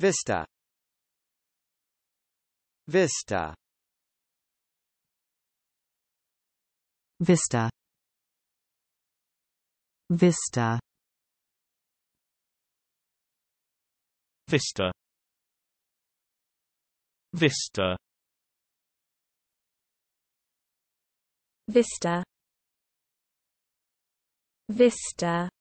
Vista Vista Vista Vista Vista Vista Vista Vista